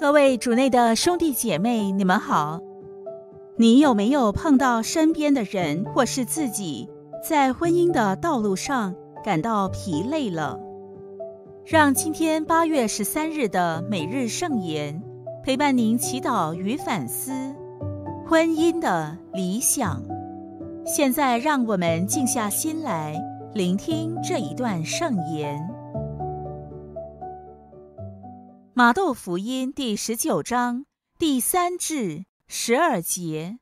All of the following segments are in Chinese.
各位主内的兄弟姐妹，你们好。你有没有碰到身边的人或是自己，在婚姻的道路上感到疲累了？让今天八月十三日的每日圣言陪伴您祈祷与反思婚姻的理想。现在，让我们静下心来聆听这一段圣言。马窦福音第十九章第三至十二节。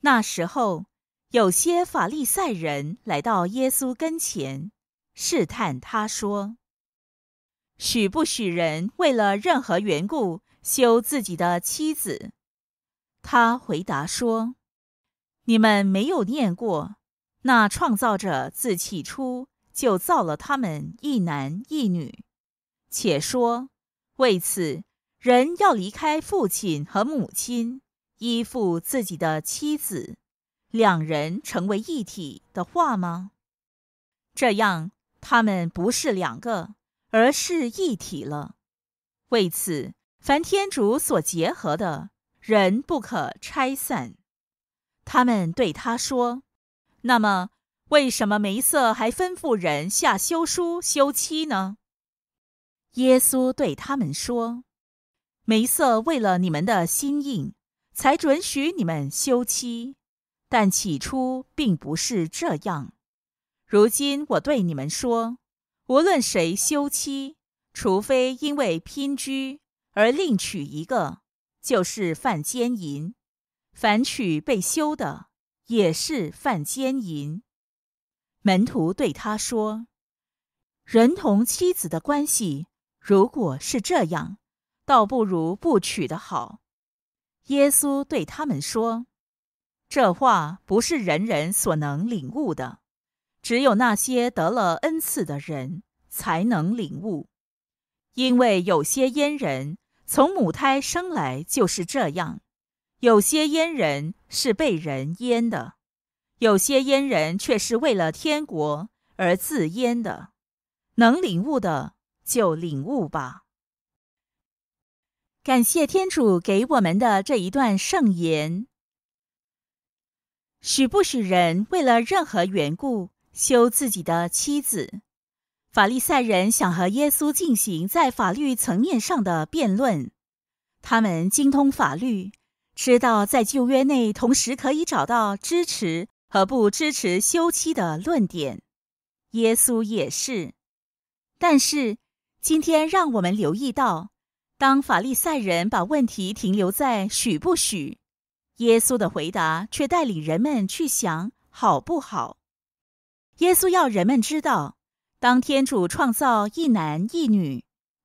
那时候，有些法利赛人来到耶稣跟前，试探他说：“许不许人为了任何缘故休自己的妻子？”他回答说：“你们没有念过那创造者自起初就造了他们一男一女？”且说，为此人要离开父亲和母亲，依附自己的妻子，两人成为一体的话吗？这样他们不是两个，而是一体了。为此，凡天主所结合的人不可拆散。他们对他说：“那么，为什么梅瑟还吩咐人下休书休妻呢？”耶稣对他们说：“梅瑟为了你们的心硬，才准许你们休妻，但起初并不是这样。如今我对你们说，无论谁休妻，除非因为拼居而另娶一个，就是犯奸淫；凡娶被休的，也是犯奸淫。”门徒对他说：“人同妻子的关系。”如果是这样，倒不如不娶的好。耶稣对他们说：“这话不是人人所能领悟的，只有那些得了恩赐的人才能领悟。因为有些阉人从母胎生来就是这样，有些阉人是被人阉的，有些阉人却是为了天国而自阉的。能领悟的。”就领悟吧。感谢天主给我们的这一段圣言。许不许人为了任何缘故休自己的妻子？法利赛人想和耶稣进行在法律层面上的辩论。他们精通法律，知道在旧约内同时可以找到支持和不支持休妻的论点。耶稣也是，但是。今天让我们留意到，当法利赛人把问题停留在许不许，耶稣的回答却带领人们去想好不好。耶稣要人们知道，当天主创造一男一女，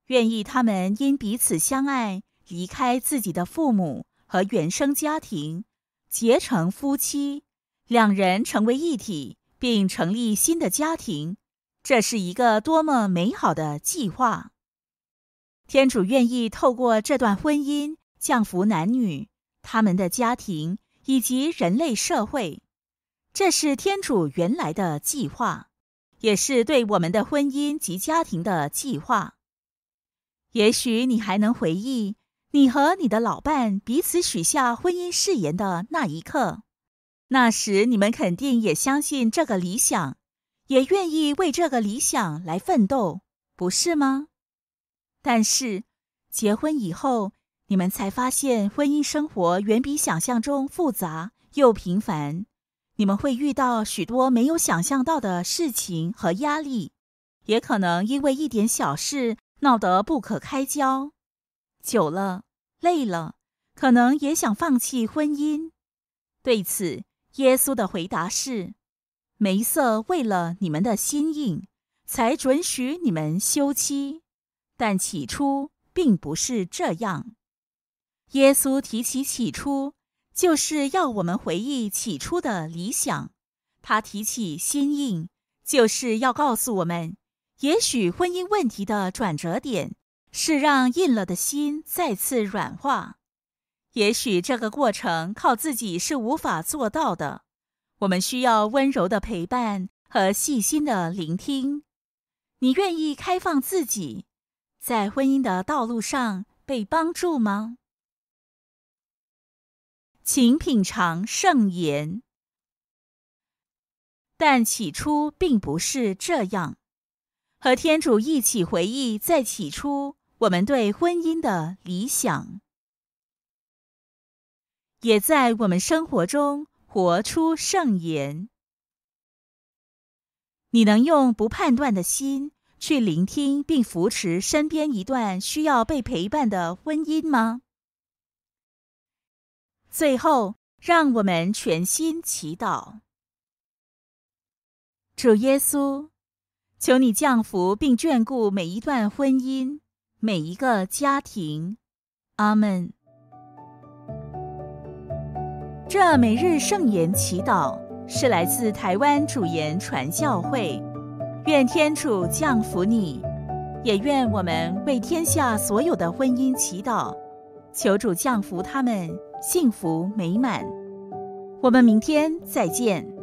愿意他们因彼此相爱，离开自己的父母和原生家庭，结成夫妻，两人成为一体，并成立新的家庭。这是一个多么美好的计划！天主愿意透过这段婚姻降服男女、他们的家庭以及人类社会。这是天主原来的计划，也是对我们的婚姻及家庭的计划。也许你还能回忆，你和你的老伴彼此许下婚姻誓言的那一刻。那时你们肯定也相信这个理想。也愿意为这个理想来奋斗，不是吗？但是结婚以后，你们才发现婚姻生活远比想象中复杂又平凡。你们会遇到许多没有想象到的事情和压力，也可能因为一点小事闹得不可开交。久了累了，可能也想放弃婚姻。对此，耶稣的回答是。梅瑟为了你们的心硬，才准许你们休妻；但起初并不是这样。耶稣提起起初，就是要我们回忆起初的理想。他提起心硬，就是要告诉我们：也许婚姻问题的转折点是让硬了的心再次软化。也许这个过程靠自己是无法做到的。我们需要温柔的陪伴和细心的聆听。你愿意开放自己，在婚姻的道路上被帮助吗？请品尝圣言。但起初并不是这样。和天主一起回忆，在起初，我们对婚姻的理想，也在我们生活中。活出圣言，你能用不判断的心去聆听并扶持身边一段需要被陪伴的婚姻吗？最后，让我们全心祈祷：主耶稣，求你降福并眷顾每一段婚姻，每一个家庭。阿门。这每日圣言祈祷是来自台湾主言传教会，愿天主降福你，也愿我们为天下所有的婚姻祈祷，求主降福他们幸福美满。我们明天再见。